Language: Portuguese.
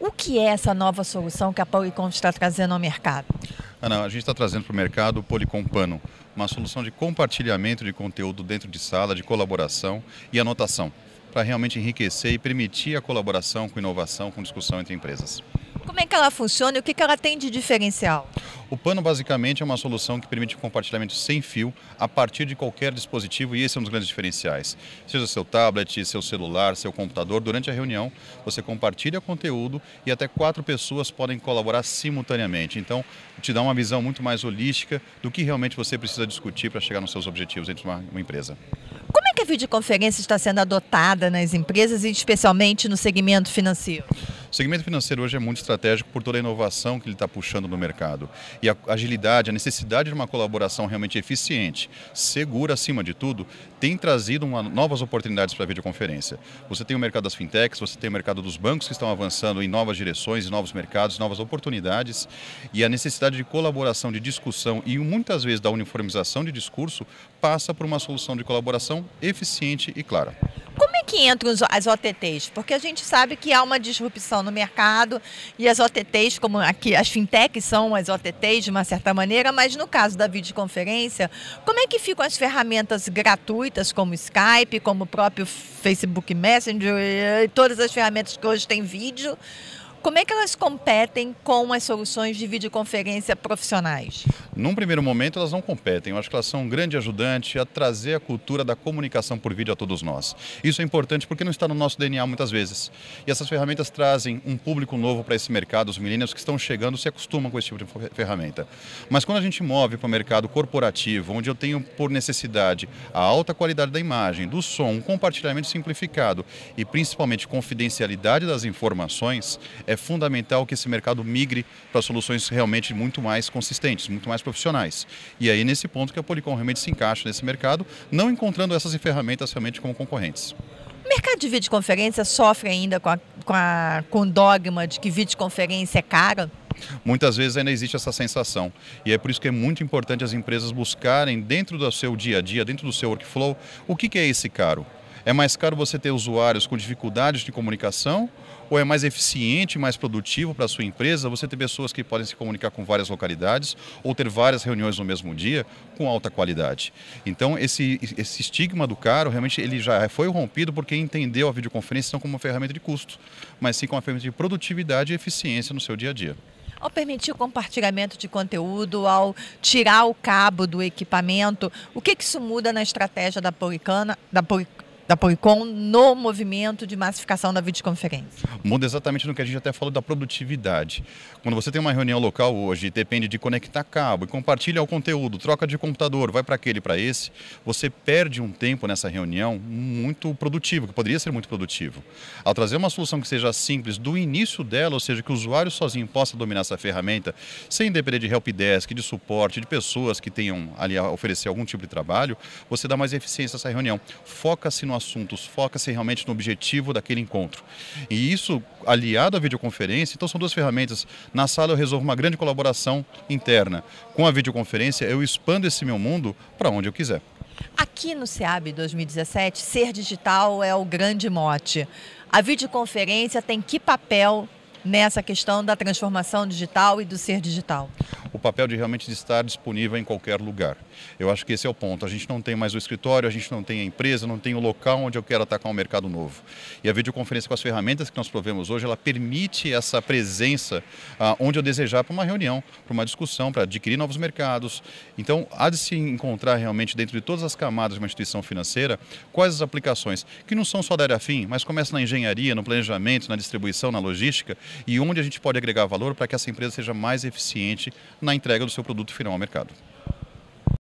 O que é essa nova solução que a Policom está trazendo ao mercado? Ana, a gente está trazendo para o mercado o Policom Pano, uma solução de compartilhamento de conteúdo dentro de sala, de colaboração e anotação, para realmente enriquecer e permitir a colaboração com inovação, com discussão entre empresas. Como é que ela funciona e o que ela tem de diferencial? O pano basicamente é uma solução que permite o compartilhamento sem fio a partir de qualquer dispositivo e esse é um dos grandes diferenciais. Seja seu tablet, seu celular, seu computador, durante a reunião você compartilha conteúdo e até quatro pessoas podem colaborar simultaneamente. Então, te dá uma visão muito mais holística do que realmente você precisa discutir para chegar nos seus objetivos dentro de uma, uma empresa. Como é que a videoconferência está sendo adotada nas empresas e especialmente no segmento financeiro? O segmento financeiro hoje é muito estratégico por toda a inovação que ele está puxando no mercado. E a agilidade, a necessidade de uma colaboração realmente eficiente, segura acima de tudo, tem trazido uma, novas oportunidades para a videoconferência. Você tem o mercado das fintechs, você tem o mercado dos bancos que estão avançando em novas direções, em novos mercados, novas oportunidades e a necessidade de colaboração, de discussão e muitas vezes da uniformização de discurso passa por uma solução de colaboração eficiente e clara que entram as OTTs? Porque a gente sabe que há uma disrupção no mercado e as OTTs, como aqui, as fintechs são as OTTs de uma certa maneira, mas no caso da videoconferência, como é que ficam as ferramentas gratuitas como Skype, como o próprio Facebook Messenger e todas as ferramentas que hoje têm vídeo? Como é que elas competem com as soluções de videoconferência profissionais? Num primeiro momento, elas não competem. Eu acho que elas são um grande ajudante a trazer a cultura da comunicação por vídeo a todos nós. Isso é importante porque não está no nosso DNA muitas vezes. E essas ferramentas trazem um público novo para esse mercado. Os milênios que estão chegando se acostumam com esse tipo de ferramenta. Mas quando a gente move para o mercado corporativo, onde eu tenho por necessidade a alta qualidade da imagem, do som, um compartilhamento simplificado e principalmente confidencialidade das informações, é fundamental que esse mercado migre para soluções realmente muito mais consistentes, muito mais profissionais. E aí nesse ponto que a Policom realmente se encaixa nesse mercado, não encontrando essas ferramentas realmente como concorrentes. O mercado de videoconferência sofre ainda com, a, com, a, com o dogma de que videoconferência é cara? Muitas vezes ainda existe essa sensação. E é por isso que é muito importante as empresas buscarem dentro do seu dia a dia, dentro do seu workflow, o que, que é esse caro? É mais caro você ter usuários com dificuldades de comunicação ou é mais eficiente, mais produtivo para a sua empresa você ter pessoas que podem se comunicar com várias localidades ou ter várias reuniões no mesmo dia com alta qualidade. Então, esse, esse estigma do caro, realmente, ele já foi rompido porque entendeu a videoconferência não como uma ferramenta de custo, mas sim como uma ferramenta de produtividade e eficiência no seu dia a dia ao permitir o compartilhamento de conteúdo, ao tirar o cabo do equipamento, o que, que isso muda na estratégia da Policana, da, da Policom no movimento de massificação da videoconferência? Muda exatamente no que a gente até falou da produtividade. Quando você tem uma reunião local hoje, depende de conectar cabo e compartilha o conteúdo, troca de computador, vai para aquele, para esse, você perde um tempo nessa reunião muito produtivo, que poderia ser muito produtivo. Ao trazer uma solução que seja simples do início dela, ou seja, que o usuário sozinho possa dominar essa ferramenta, sem depender de helpdesk, de suporte, de pessoas que tenham ali a oferecer algum tipo de trabalho, você dá mais eficiência a essa reunião. Foca-se no assuntos, foca-se realmente no objetivo daquele encontro. E isso, aliado à videoconferência, então são duas ferramentas. Na sala eu resolvo uma grande colaboração interna. Com a videoconferência, eu expando esse meu mundo para onde eu quiser. Aqui no SEAB 2017, ser digital é o grande mote. A videoconferência tem que papel nessa questão da transformação digital e do ser digital? o papel de realmente estar disponível em qualquer lugar. Eu acho que esse é o ponto. A gente não tem mais o escritório, a gente não tem a empresa, não tem o local onde eu quero atacar um mercado novo. E a videoconferência com as ferramentas que nós provemos hoje, ela permite essa presença ah, onde eu desejar para uma reunião, para uma discussão, para adquirir novos mercados. Então, há de se encontrar realmente dentro de todas as camadas de uma instituição financeira quais as aplicações que não são só da área fim, mas começam na engenharia, no planejamento, na distribuição, na logística e onde a gente pode agregar valor para que essa empresa seja mais eficiente na entrega do seu produto final ao mercado.